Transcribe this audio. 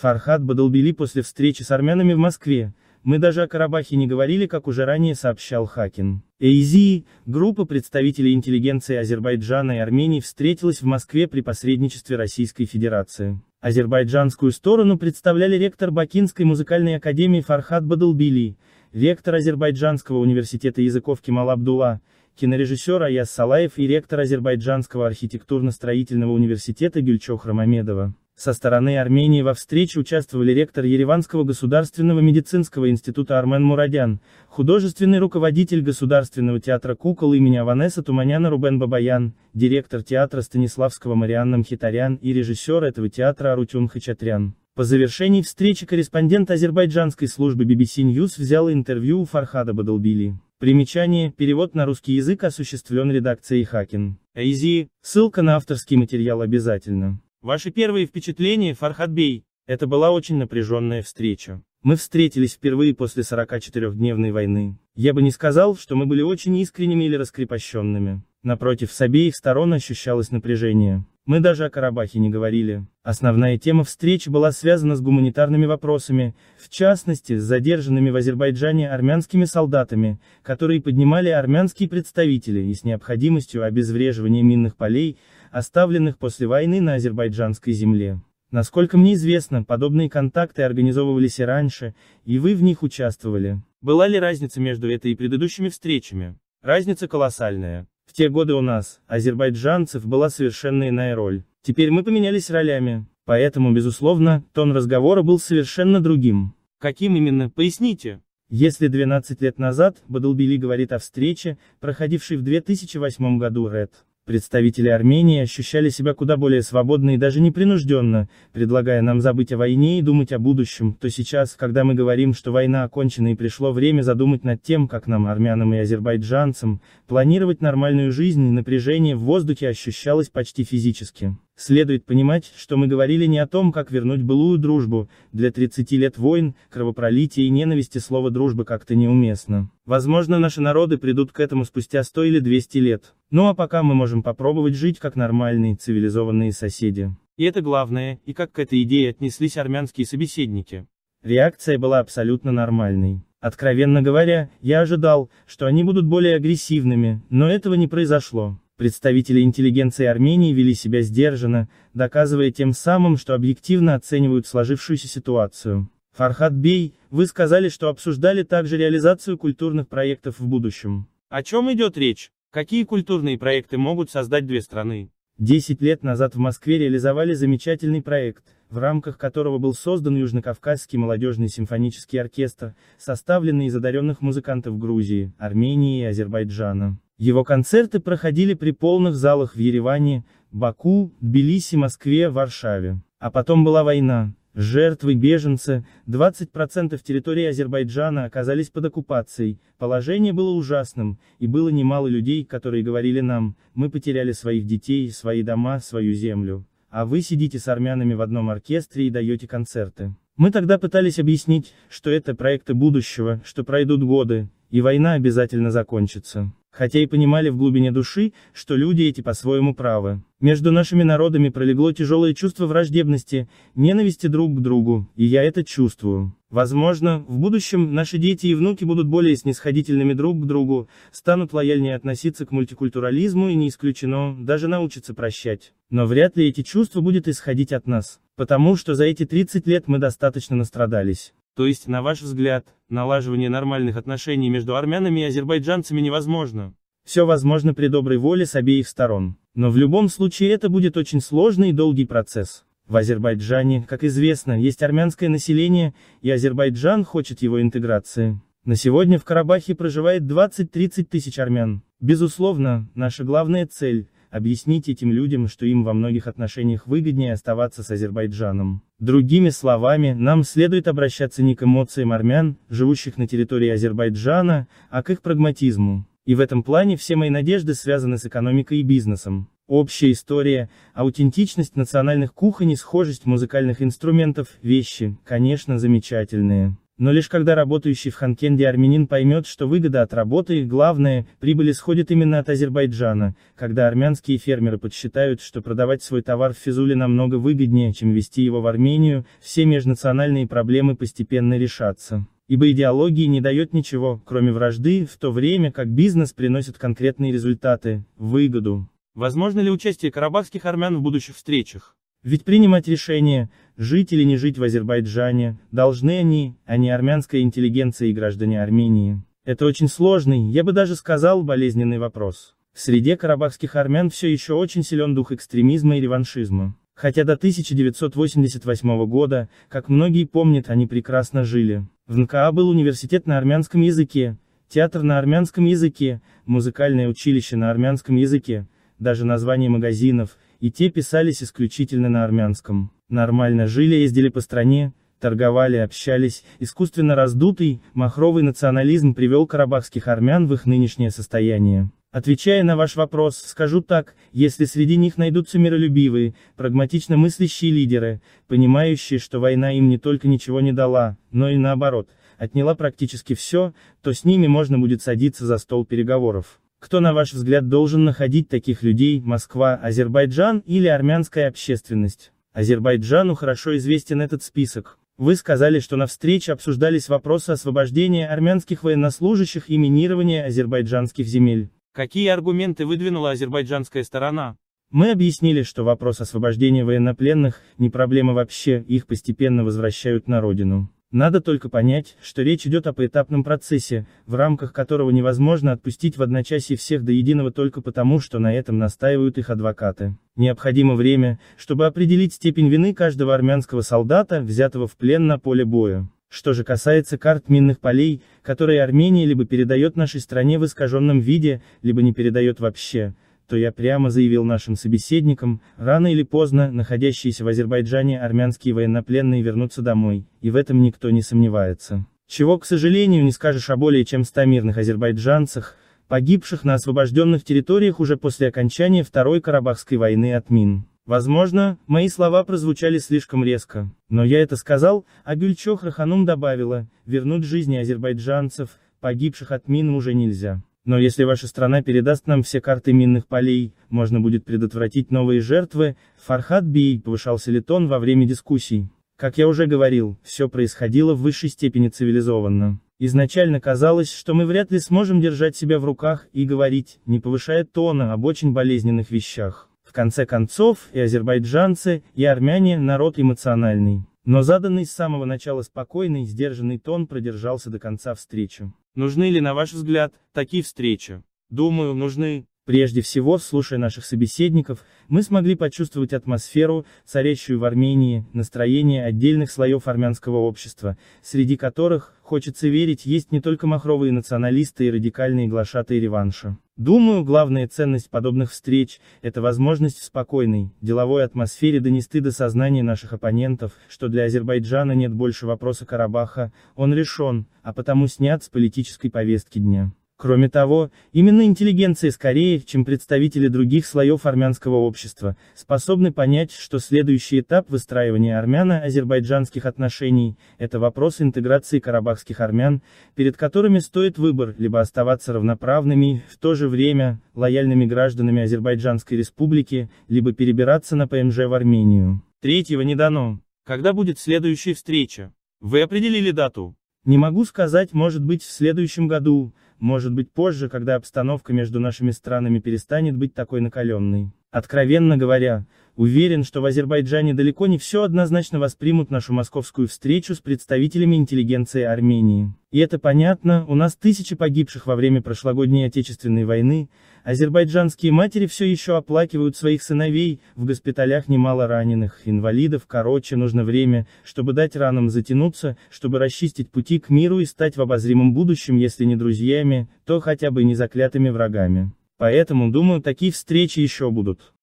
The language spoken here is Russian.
Фархад Бадалбили после встречи с армянами в Москве, мы даже о Карабахе не говорили, как уже ранее сообщал Хакин. Эйзи, группа представителей интеллигенции Азербайджана и Армении встретилась в Москве при посредничестве Российской Федерации. Азербайджанскую сторону представляли ректор Бакинской музыкальной академии Фархад Бадалбили, ректор Азербайджанского университета языков Кемал Абдулла, кинорежиссер Аяс Салаев и ректор Азербайджанского архитектурно-строительного университета Гюльчо Хромомедова. Со стороны Армении во встрече участвовали ректор Ереванского государственного медицинского института Армен Мурадян, художественный руководитель Государственного театра кукол имени Аванеса Туманяна Рубен Бабаян, директор театра Станиславского Марианна Мхитарян и режиссер этого театра Арутюн Хачатрян. По завершении встречи корреспондент азербайджанской службы BBC News взял интервью у Фархада Бадалбили. Примечание, перевод на русский язык осуществлен редакцией Хакин. Айзи. ссылка на авторский материал обязательно. Ваши первые впечатления, Фархадбей? Это была очень напряженная встреча. Мы встретились впервые после 44-дневной войны. Я бы не сказал, что мы были очень искренними или раскрепощенными. Напротив, с обеих сторон ощущалось напряжение. Мы даже о Карабахе не говорили. Основная тема встречи была связана с гуманитарными вопросами, в частности, с задержанными в Азербайджане армянскими солдатами, которые поднимали армянские представители и с необходимостью обезвреживания минных полей, оставленных после войны на азербайджанской земле. Насколько мне известно, подобные контакты организовывались и раньше, и вы в них участвовали. Была ли разница между этой и предыдущими встречами? Разница колоссальная. В те годы у нас, азербайджанцев, была совершенно иная роль. Теперь мы поменялись ролями, поэтому, безусловно, тон разговора был совершенно другим. Каким именно, поясните? Если 12 лет назад Бадалбили говорит о встрече, проходившей в 2008 году Ред, Представители Армении ощущали себя куда более свободно и даже непринужденно, предлагая нам забыть о войне и думать о будущем, то сейчас, когда мы говорим, что война окончена и пришло время задумать над тем, как нам, армянам и азербайджанцам, планировать нормальную жизнь, напряжение в воздухе ощущалось почти физически. Следует понимать, что мы говорили не о том, как вернуть былую дружбу, для 30 лет войн, кровопролития и ненависти слово «дружба» как-то неуместно. Возможно, наши народы придут к этому спустя 100 или 200 лет. Ну а пока мы можем попробовать жить как нормальные, цивилизованные соседи. И это главное, и как к этой идее отнеслись армянские собеседники. Реакция была абсолютно нормальной. Откровенно говоря, я ожидал, что они будут более агрессивными, но этого не произошло. Представители интеллигенции Армении вели себя сдержанно, доказывая тем самым, что объективно оценивают сложившуюся ситуацию. Фархат Бей, вы сказали, что обсуждали также реализацию культурных проектов в будущем. О чем идет речь? Какие культурные проекты могут создать две страны? Десять лет назад в Москве реализовали замечательный проект, в рамках которого был создан Южно-Кавказский молодежный симфонический оркестр, составленный из одаренных музыкантов Грузии, Армении и Азербайджана. Его концерты проходили при полных залах в Ереване, Баку, Тбилиси, Москве, Варшаве. А потом была война. Жертвы беженцы, 20% территории Азербайджана оказались под оккупацией, положение было ужасным, и было немало людей, которые говорили нам, мы потеряли своих детей, свои дома, свою землю. А вы сидите с армянами в одном оркестре и даете концерты. Мы тогда пытались объяснить, что это проекты будущего, что пройдут годы, и война обязательно закончится хотя и понимали в глубине души, что люди эти по-своему правы. Между нашими народами пролегло тяжелое чувство враждебности, ненависти друг к другу, и я это чувствую. Возможно, в будущем наши дети и внуки будут более снисходительными друг к другу, станут лояльнее относиться к мультикультурализму и не исключено, даже научатся прощать. Но вряд ли эти чувства будут исходить от нас, потому что за эти 30 лет мы достаточно настрадались. То есть, на ваш взгляд, налаживание нормальных отношений между армянами и азербайджанцами невозможно. Все возможно при доброй воле с обеих сторон. Но в любом случае это будет очень сложный и долгий процесс. В Азербайджане, как известно, есть армянское население, и Азербайджан хочет его интеграции. На сегодня в Карабахе проживает 20-30 тысяч армян. Безусловно, наша главная цель – объяснить этим людям, что им во многих отношениях выгоднее оставаться с Азербайджаном. Другими словами, нам следует обращаться не к эмоциям армян, живущих на территории Азербайджана, а к их прагматизму. И в этом плане все мои надежды связаны с экономикой и бизнесом. Общая история, аутентичность национальных кухонь и схожесть музыкальных инструментов – вещи, конечно, замечательные. Но лишь когда работающий в Ханкенде армянин поймет, что выгода от работы их главная, прибыль исходит именно от Азербайджана, когда армянские фермеры подсчитают, что продавать свой товар в Физуле намного выгоднее, чем вести его в Армению, все межнациональные проблемы постепенно решатся ибо идеологии не дает ничего, кроме вражды, в то время как бизнес приносит конкретные результаты, выгоду. Возможно ли участие карабахских армян в будущих встречах? Ведь принимать решение, жить или не жить в Азербайджане, должны они, а не армянская интеллигенция и граждане Армении. Это очень сложный, я бы даже сказал, болезненный вопрос. В среде карабахских армян все еще очень силен дух экстремизма и реваншизма. Хотя до 1988 года, как многие помнят, они прекрасно жили. В НКА был университет на армянском языке, театр на армянском языке, музыкальное училище на армянском языке, даже название магазинов – и те писались исключительно на армянском. Нормально жили, ездили по стране, торговали, общались, искусственно раздутый, махровый национализм привел карабахских армян в их нынешнее состояние. Отвечая на ваш вопрос, скажу так, если среди них найдутся миролюбивые, прагматично мыслящие лидеры, понимающие, что война им не только ничего не дала, но и наоборот, отняла практически все, то с ними можно будет садиться за стол переговоров. Кто, на ваш взгляд, должен находить таких людей, Москва, Азербайджан или армянская общественность? Азербайджану хорошо известен этот список. Вы сказали, что на встрече обсуждались вопросы освобождения армянских военнослужащих и минирования азербайджанских земель. Какие аргументы выдвинула азербайджанская сторона? Мы объяснили, что вопрос освобождения военнопленных – не проблема вообще, их постепенно возвращают на родину. Надо только понять, что речь идет о поэтапном процессе, в рамках которого невозможно отпустить в одночасье всех до единого только потому, что на этом настаивают их адвокаты. Необходимо время, чтобы определить степень вины каждого армянского солдата, взятого в плен на поле боя. Что же касается карт минных полей, которые Армения либо передает нашей стране в искаженном виде, либо не передает вообще, то я прямо заявил нашим собеседникам, рано или поздно, находящиеся в Азербайджане армянские военнопленные вернутся домой, и в этом никто не сомневается. Чего, к сожалению, не скажешь о более чем 100 мирных азербайджанцах, погибших на освобожденных территориях уже после окончания Второй Карабахской войны от мин. Возможно, мои слова прозвучали слишком резко, но я это сказал, а Гюльчо Раханум добавила, вернуть жизни азербайджанцев, погибших от мин уже нельзя. Но если ваша страна передаст нам все карты минных полей, можно будет предотвратить новые жертвы, Фархад Бей, повышался ли тон во время дискуссий. Как я уже говорил, все происходило в высшей степени цивилизованно. Изначально казалось, что мы вряд ли сможем держать себя в руках и говорить, не повышая тона, об очень болезненных вещах. В конце концов, и азербайджанцы, и армяне – народ эмоциональный. Но заданный с самого начала спокойный и сдержанный тон продержался до конца встречи. Нужны ли, на ваш взгляд, такие встречи? Думаю, нужны, Прежде всего, слушая наших собеседников, мы смогли почувствовать атмосферу, царящую в Армении, настроение отдельных слоев армянского общества, среди которых, хочется верить, есть не только махровые националисты и радикальные глашатые реванша. Думаю, главная ценность подобных встреч – это возможность в спокойной, деловой атмосфере донести до сознания наших оппонентов, что для Азербайджана нет больше вопроса Карабаха, он решен, а потому снят с политической повестки дня. Кроме того, именно интеллигенция скорее, чем представители других слоев армянского общества, способны понять, что следующий этап выстраивания армяно-азербайджанских отношений – это вопрос интеграции карабахских армян, перед которыми стоит выбор либо оставаться равноправными, в то же время, лояльными гражданами Азербайджанской республики, либо перебираться на ПМЖ в Армению. Третьего не дано. Когда будет следующая встреча? Вы определили дату? Не могу сказать, может быть в следующем году, может быть позже, когда обстановка между нашими странами перестанет быть такой накаленной. Откровенно говоря, уверен, что в Азербайджане далеко не все однозначно воспримут нашу московскую встречу с представителями интеллигенции Армении. И это понятно, у нас тысячи погибших во время прошлогодней Отечественной войны, азербайджанские матери все еще оплакивают своих сыновей, в госпиталях немало раненых, инвалидов, короче, нужно время, чтобы дать ранам затянуться, чтобы расчистить пути к миру и стать в обозримом будущем, если не друзьями, то хотя бы не заклятыми врагами. Поэтому, думаю, такие встречи еще будут.